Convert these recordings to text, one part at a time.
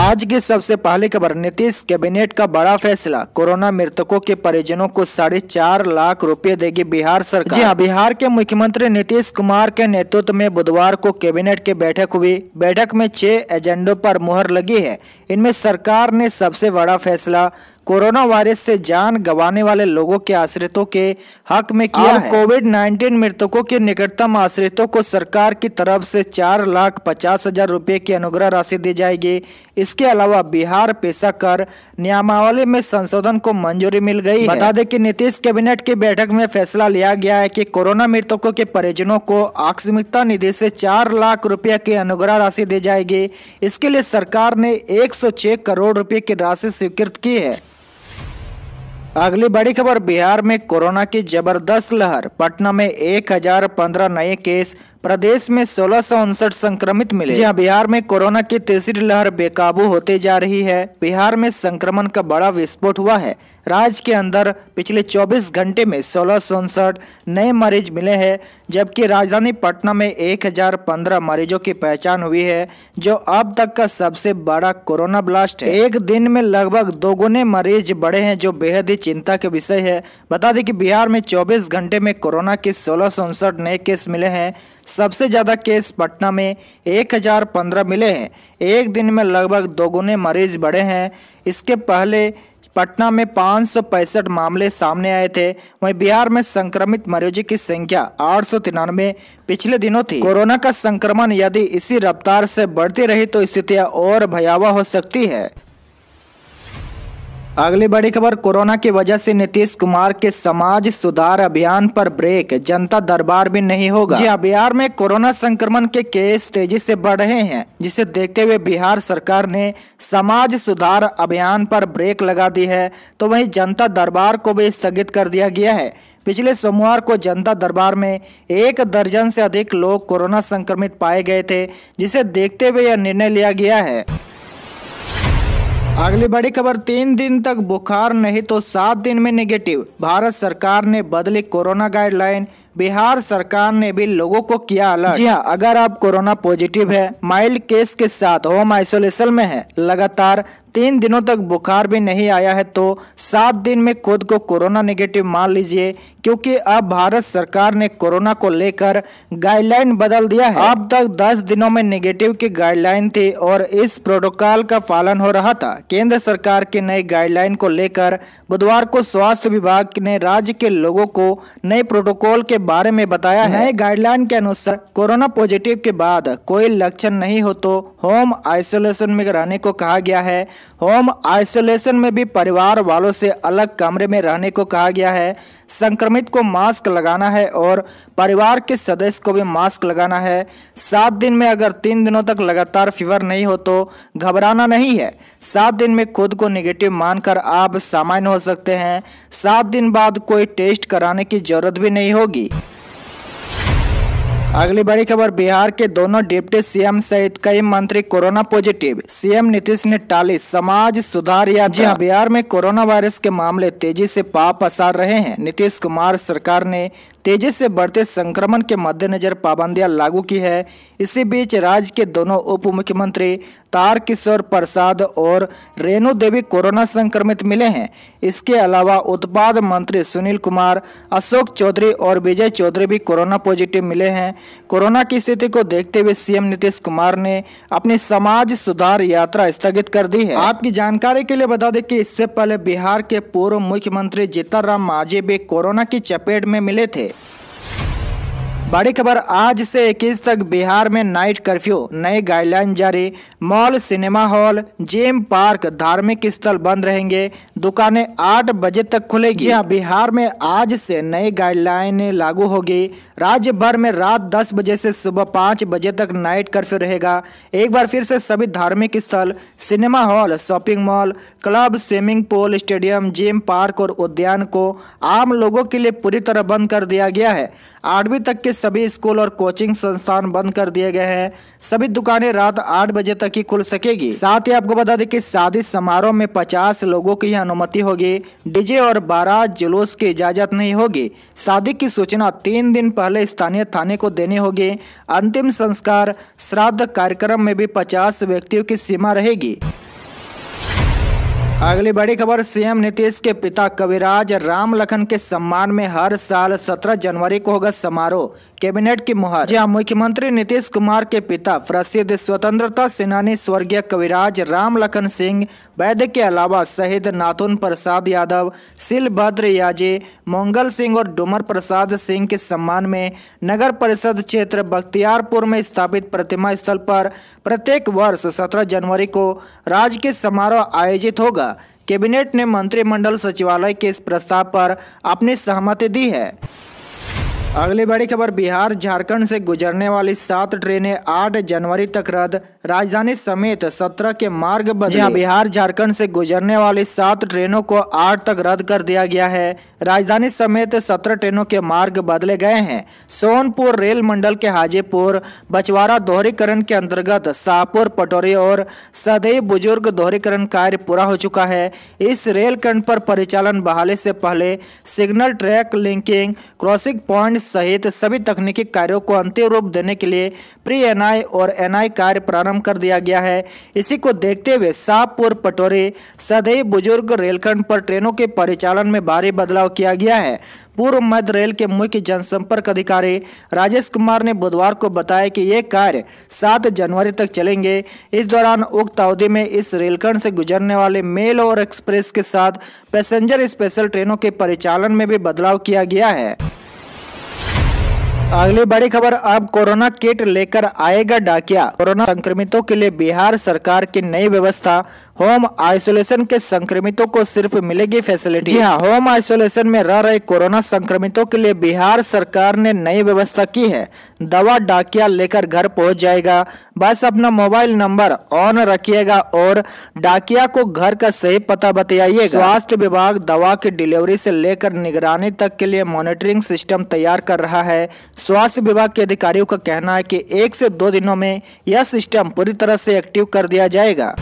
आज की सबसे पहली खबर नीतीश कैबिनेट का बड़ा फैसला कोरोना मृतकों के परिजनों को साढ़े चार लाख रुपए देगी बिहार सरकार जी हाँ बिहार के मुख्यमंत्री नीतीश कुमार के नेतृत्व में बुधवार को कैबिनेट की बैठक हुई बैठक में छह एजेंडों पर मुहर लगी है इनमें सरकार ने सबसे बड़ा फैसला कोरोना वायरस से जान गंवाने वाले लोगों के आश्रितों के हक में किया कोविड 19 मृतकों के निकटतम आश्रितों को सरकार की तरफ से चार लाख पचास हजार रुपये की अनुग्रह राशि दी जाएगी इसके अलावा बिहार पेशा कर नियमावली में संशोधन को मंजूरी मिल गई बता दें कि नीतीश कैबिनेट की बैठक में फैसला लिया गया है कि कोरोना मृतकों के परिजनों को आकस्मिकता निधि से चार लाख रुपये की अनुग्रह राशि दी जाएगी इसके लिए सरकार ने एक 106 करोड़ रुपए की राशि स्वीकृत की है अगली बड़ी खबर बिहार में कोरोना की जबरदस्त लहर पटना में 1015 नए केस प्रदेश में सोलह संक्रमित मिले जहां बिहार में कोरोना की तीसरी लहर बेकाबू होते जा रही है बिहार में संक्रमण का बड़ा विस्फोट हुआ है राज्य के अंदर पिछले 24 घंटे में सोलह नए मरीज मिले हैं जबकि राजधानी पटना में 1015 मरीजों की पहचान हुई है जो अब तक का सबसे बड़ा कोरोना ब्लास्ट है एक दिन में लगभग दोगुने मरीज बढ़े हैं जो बेहद ही चिंता के विषय है बता दें कि बिहार में 24 घंटे में कोरोना के सोलह नए केस मिले हैं सबसे ज़्यादा केस पटना में 1015 मिले हैं एक दिन में लगभग दोगुने मरीज बढ़े हैं इसके पहले पटना में पाँच मामले सामने आए थे वहीं बिहार में संक्रमित मरीजों की संख्या आठ पिछले दिनों थी कोरोना का संक्रमण यदि इसी रफ्तार से बढ़ती रही तो स्थितियां और भयावह हो सकती है अगली बड़ी खबर कोरोना की वजह से नीतीश कुमार के समाज सुधार अभियान पर ब्रेक जनता दरबार भी नहीं होगा जी हाँ, बिहार में कोरोना संक्रमण के केस तेजी से बढ़ रहे हैं जिसे देखते हुए बिहार सरकार ने समाज सुधार अभियान पर ब्रेक लगा दी है तो वहीं जनता दरबार को भी स्थगित कर दिया गया है पिछले सोमवार को जनता दरबार में एक दर्जन से अधिक लोग कोरोना संक्रमित पाए गए थे जिसे देखते हुए यह निर्णय लिया गया है अगली बड़ी खबर तीन दिन तक बुखार नहीं तो सात दिन में नेगेटिव भारत सरकार ने बदली कोरोना गाइडलाइन बिहार सरकार ने भी लोगों को किया अलर्ट जी हाँ अगर आप कोरोना पॉजिटिव है माइल्ड केस के साथ होम आइसोलेशन में है लगातार तीन दिनों तक बुखार भी नहीं आया है तो सात दिन में खुद को कोरोना नेगेटिव मान लीजिए क्योंकि अब भारत सरकार ने कोरोना को लेकर गाइडलाइन बदल दिया है अब तक दस दिनों में नेगेटिव की गाइडलाइन थी और इस प्रोटोकॉल का पालन हो रहा था केंद्र सरकार के नए गाइडलाइन को लेकर बुधवार को स्वास्थ्य विभाग ने राज्य के लोगों को नए प्रोटोकॉल के बारे में बताया है गाइडलाइन के अनुसार कोरोना पॉजिटिव के बाद कोई लक्षण नहीं हो तो होम आइसोलेशन में रहने को कहा गया है होम आइसोलेशन में भी परिवार वालों से अलग कमरे में रहने को कहा गया है संक्रमित को मास्क लगाना है और परिवार के सदस्य को भी मास्क लगाना है सात दिन में अगर तीन दिनों तक लगातार फीवर नहीं हो तो घबराना नहीं है सात दिन में खुद को निगेटिव मानकर आप सामान्य हो सकते हैं सात दिन बाद कोई टेस्ट कराने की जरूरत भी नहीं होगी अगली बड़ी खबर बिहार के दोनों डिप्टी सीएम सहित कई मंत्री कोरोना पॉजिटिव सीएम नीतीश ने टाली समाज सुधार या जी हाँ। बिहार में कोरोना वायरस के मामले तेजी से पाप पसार रहे हैं नीतीश कुमार सरकार ने तेजी से बढ़ते संक्रमण के मद्देनजर पाबंदियां लागू की है इसी बीच राज्य के दोनों उप मुख्यमंत्री तारकिशोर प्रसाद और रेणु देवी कोरोना संक्रमित मिले हैं इसके अलावा उत्पाद मंत्री सुनील कुमार अशोक चौधरी और विजय चौधरी भी कोरोना पॉजिटिव मिले हैं कोरोना की स्थिति को देखते हुए सीएम नीतीश कुमार ने अपनी समाज सुधार यात्रा स्थगित कर दी है आपकी जानकारी के लिए बता दें कि इससे पहले बिहार के पूर्व मुख्यमंत्री जीतन राम मांझी भी कोरोना की चपेट में मिले थे बड़ी खबर आज से 21 तक बिहार में नाइट कर्फ्यू नए गाइडलाइन जारी mall cinema hall gym park धार्मिक स्थल बंद रहेंगे दुकानें 8 बजे तक खुलेगी जी हाँ। बिहार में आज से नई गाइडलाइन लागू होगी राज्य भर में रात 10 बजे से सुबह 5 बजे तक नाइट कर्फ्यू रहेगा एक बार फिर से सभी धार्मिक स्थल cinema hall shopping mall club swimming pool stadium gym park और उद्यान को आम लोगों के लिए पूरी तरह बंद कर दिया गया है आठवीं तक के सभी स्कूल और कोचिंग संस्थान बंद कर दिए गए हैं सभी दुकानें रात आठ बजे तक ही खुल सकेगी साथ ही आपको बता दें कि शादी समारोह में पचास लोगों की अनुमति होगी डीजे और बारह जुलूस की इजाजत नहीं होगी शादी की सूचना तीन दिन पहले स्थानीय थाने को देनी होगी अंतिम संस्कार श्राद्ध कार्यक्रम में भी पचास व्यक्तियों की सीमा रहेगी अगली बड़ी खबर सीएम नीतीश के पिता कविराज राम लखन के सम्मान में हर साल 17 जनवरी को होगा समारोह कैबिनेट की मुहर जहां मुख्यमंत्री नीतीश कुमार के पिता प्रसिद्ध स्वतंत्रता सेनानी स्वर्गीय कविराज राम लखन सिंह वैद्य के अलावा शहीद नाथुन प्रसाद यादव भद्र याजे मंगल सिंह और डुमर प्रसाद सिंह के सम्मान में नगर परिषद क्षेत्र बख्तियारपुर में स्थापित प्रतिमा स्थल पर प्रत्येक वर्ष सत्रह जनवरी को राजकीय समारोह आयोजित होगा कैबिनेट ने मंत्रिमंडल सचिवालय के इस प्रस्ताव पर अपनी सहमति दी है अगली बड़ी खबर बिहार झारखंड से गुजरने वाली सात ट्रेनें 8 जनवरी तक रद्द राजधानी समेत 17 के मार्ग बदले हाँ, बिहार झारखंड से गुजरने वाली सात ट्रेनों को 8 तक रद्द कर दिया गया है राजधानी समेत 17 ट्रेनों के मार्ग बदले गए हैं सोनपुर रेल मंडल के हाजीपुर बचवारा दोहरीकरण के अंतर्गत शाहपुर पटोरी और सदैव बुजुर्ग दोहरीकरण कार्य पूरा हो चुका है इस रेलखंड पर परिचालन बहाली से पहले signal track linking crossing point सहित सभी तकनीकी कार्यों को अंतिम रूप देने के लिए प्री एनआई और एनआई कार्य प्रारंभ कर दिया गया है इसी को देखते हुए शाहपुर पटोरी सदैव बुजुर्ग रेलखंड पर ट्रेनों के परिचालन में भारी बदलाव किया गया है पूर्व मध्य रेल के मुख्य जनसंपर्क अधिकारी राजेश कुमार ने बुधवार को बताया कि ये कार्य 7 जनवरी तक चलेंगे इस दौरान उक्त अवधि में इस रेलखंड से गुजरने वाले मेल और एक्सप्रेस के साथ पैसेंजर स्पेशल ट्रेनों के परिचालन में भी बदलाव किया गया है अगली बड़ी खबर अब कोरोना किट लेकर आएगा डाकिया कोरोना संक्रमितों के लिए बिहार सरकार की नई व्यवस्था होम आइसोलेशन के संक्रमितों को सिर्फ मिलेगी फैसिलिटी जी हाँ होम आइसोलेशन में रह रहे कोरोना संक्रमितों के लिए बिहार सरकार ने नई व्यवस्था की है दवा डाकिया लेकर घर पहुंच जाएगा बस अपना मोबाइल नंबर ऑन रखिएगा और डाकिया को घर का सही पता बताइएगा हाँ। स्वास्थ्य विभाग दवा की डिलीवरी से लेकर निगरानी तक के लिए मॉनिटरिंग सिस्टम तैयार कर रहा है स्वास्थ्य विभाग के अधिकारियों का कहना है कि एक से दो दिनों में यह सिस्टम पूरी तरह से एक्टिव कर दिया जाएगा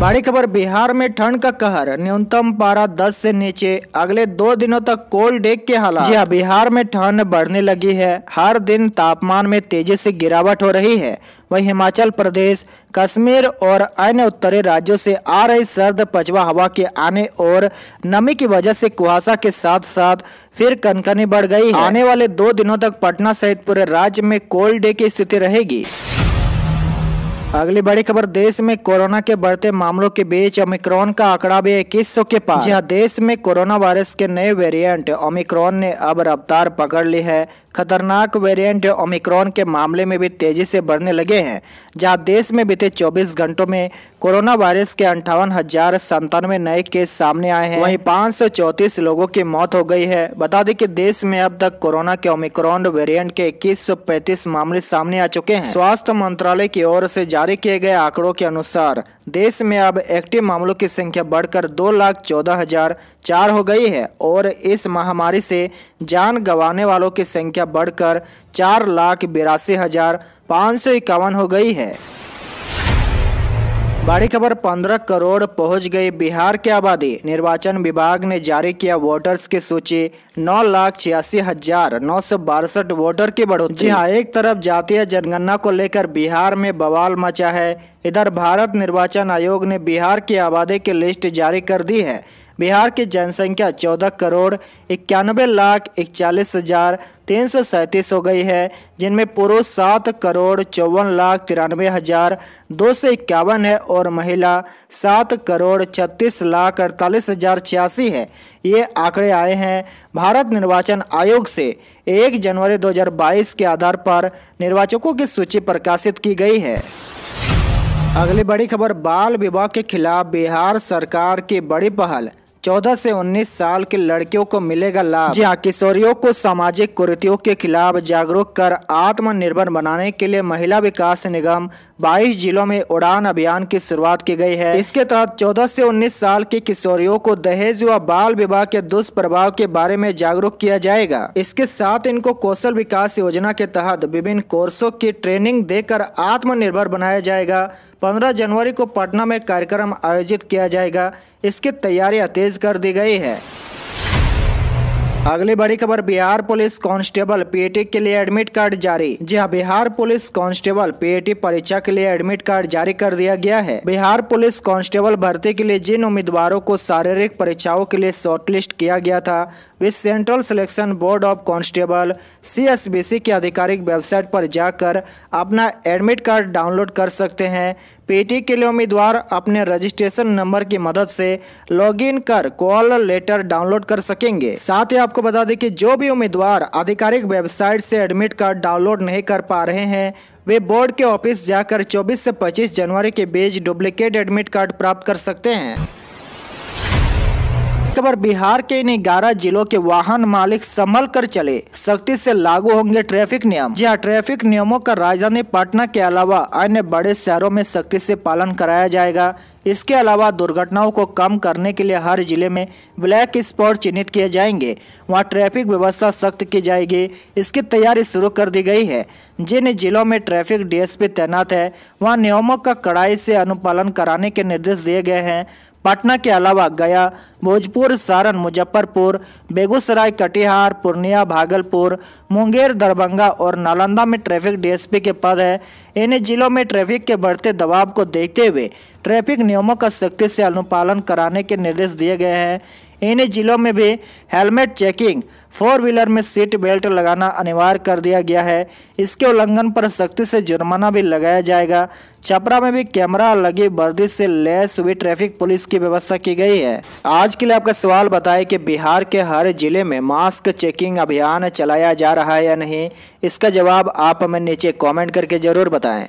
बड़ी खबर बिहार में ठंड का कहर न्यूनतम पारा 10 से नीचे अगले दो दिनों तक कोल्ड डे के हालात जी हाँ बिहार में ठंड बढ़ने लगी है हर दिन तापमान में तेजी से गिरावट हो रही है वहीं हिमाचल प्रदेश कश्मीर और अन्य उत्तरी राज्यों से आ रही सर्द पछवा हवा के आने और नमी की वजह से कुहासा के साथ साथ फिर कनकनी बढ़ गई है। आने वाले दो दिनों तक पटना सहित पूरे राज्य में कोल्ड डे की स्थिति रहेगी अगली बड़ी खबर देश में कोरोना के बढ़ते मामलों के बीच ओमिक्रॉन का आंकड़ा भी इक्कीस सौ के पास जहां देश में कोरोना वायरस के नए वेरिएंट ओमिक्रॉन ने अब रफ्तार पकड़ ली है खतरनाक वेरिएंट ओमिक्रॉन के मामले में भी तेजी से बढ़ने लगे हैं जहां देश में बीते 24 घंटों में कोरोना वायरस के अंठावन हजार संतानवे नए केस सामने आए हैं वहीं पाँच लोगों की मौत हो गई है बता दें कि देश में अब तक कोरोना के ओमिक्रॉन वेरिएंट के इक्कीस मामले सामने आ चुके हैं स्वास्थ्य मंत्रालय की ओर से जारी किए गए आंकड़ों के अनुसार देश में अब एक्टिव मामलों की संख्या बढ़कर दो लाख चौदह हजार चार हो गई है और इस महामारी से जान गंवाने वालों की संख्या बढ़कर चार लाख बिरासी हज़ार पाँच सौ इक्यावन हो गई है बड़ी खबर 15 करोड़ पहुंच गई बिहार की आबादी निर्वाचन विभाग ने जारी किया वोटर्स की सूची नौ लाख छियासी हजार नौ सौ बासठ वोटर की बढ़ोतरी जी हाँ एक तरफ जातीय जनगणना को लेकर बिहार में बवाल मचा है इधर भारत निर्वाचन आयोग ने बिहार की आबादी की लिस्ट जारी कर दी है बिहार की जनसंख्या चौदह करोड़ इक्यानवे लाख इकचालीस हज़ार तीन सौ सैंतीस हो गई है जिनमें पुरुष सात करोड़ चौवन लाख तिरानवे हज़ार दो सौ इक्यावन है और महिला सात करोड़ छत्तीस लाख अड़तालीस हज़ार छियासी है ये आंकड़े आए हैं भारत निर्वाचन आयोग से एक जनवरी 2022 के आधार पर निर्वाचकों की सूची प्रकाशित की गई है अगली बड़ी खबर बाल विवाह के खिलाफ बिहार सरकार की बड़ी पहल 14 से 19 साल के लड़कियों को मिलेगा लाभ जहाँ किशोरियों को सामाजिक कुरीतियों के खिलाफ जागरूक कर आत्मनिर्भर बनाने के लिए महिला विकास निगम 22 जिलों में उड़ान अभियान की शुरुआत की गई है इसके तहत 14 से 19 साल की किशोरियों को दहेज व बाल विवाह के दुष्प्रभाव के बारे में जागरूक किया जाएगा इसके साथ इनको कौशल विकास योजना के तहत विभिन्न कोर्सों की ट्रेनिंग देकर आत्मनिर्भर बनाया जाएगा 15 जनवरी को पटना में कार्यक्रम आयोजित किया जाएगा इसकी तैयारियां तेज कर दी गई है अगली बड़ी खबर बिहार पुलिस कांस्टेबल पीएटी के लिए एडमिट कार्ड जारी जी हाँ बिहार पुलिस कांस्टेबल पीएटी परीक्षा के लिए एडमिट कार्ड जारी कर दिया गया है बिहार पुलिस कांस्टेबल भर्ती के लिए जिन उम्मीदवारों को शारीरिक परीक्षाओं के लिए शॉर्टलिस्ट किया गया था वे central selection board of constable CSBC की आधिकारिक वेबसाइट पर जाकर अपना एडमिट कार्ड डाउनलोड कर सकते हैं पीटी के लिए उम्मीदवार अपने रजिस्ट्रेशन नंबर की मदद से लॉगिन कर कॉल लेटर डाउनलोड कर सकेंगे साथ ही आपको बता दें कि जो भी उम्मीदवार आधिकारिक वेबसाइट से एडमिट कार्ड डाउनलोड नहीं कर पा रहे हैं वे बोर्ड के ऑफिस जाकर 24 से 25 जनवरी के बीच डुप्लीकेट एडमिट कार्ड प्राप्त कर सकते हैं खबर बिहार के इन ग्यारह जिलों के वाहन मालिक संभल कर चले सख्ती से लागू होंगे ट्रैफिक नियम जहां ट्रैफिक नियमों का राजधानी पटना के अलावा अन्य बड़े शहरों में सख्ती से पालन कराया जाएगा इसके अलावा दुर्घटनाओं को कम करने के लिए हर जिले में ब्लैक स्पॉट चिन्हित किए जाएंगे वहाँ ट्रैफिक व्यवस्था सख्त की जाएगी इसकी तैयारी शुरू कर दी गई है जिन जिलों में ट्रैफिक डीएसपी तैनात है वहाँ नियमों का कड़ाई से अनुपालन कराने के निर्देश दिए गए हैं पटना के अलावा गया भोजपुर सारण मुजफ्फरपुर बेगूसराय कटिहार पूर्णिया भागलपुर मुंगेर दरभंगा और नालंदा में ट्रैफिक डीएसपी के पद है इन जिलों में ट्रैफिक के बढ़ते दबाव को देखते हुए ट्रैफिक नियमों का सख्ती से अनुपालन कराने के निर्देश दिए गए हैं इन जिलों में भी हेलमेट चेकिंग फोर व्हीलर में सीट बेल्ट लगाना अनिवार्य कर दिया गया है इसके उल्लंघन पर सख्ती से जुर्माना भी लगाया जाएगा छपरा में भी कैमरा लगी वर्दी से लैस हुई ट्रैफिक पुलिस की व्यवस्था की गई है आज के लिए आपका सवाल बताए कि बिहार के हर जिले में मास्क चेकिंग अभियान चलाया जा रहा है या नहीं इसका जवाब आप हमें नीचे कॉमेंट करके जरूर बताएं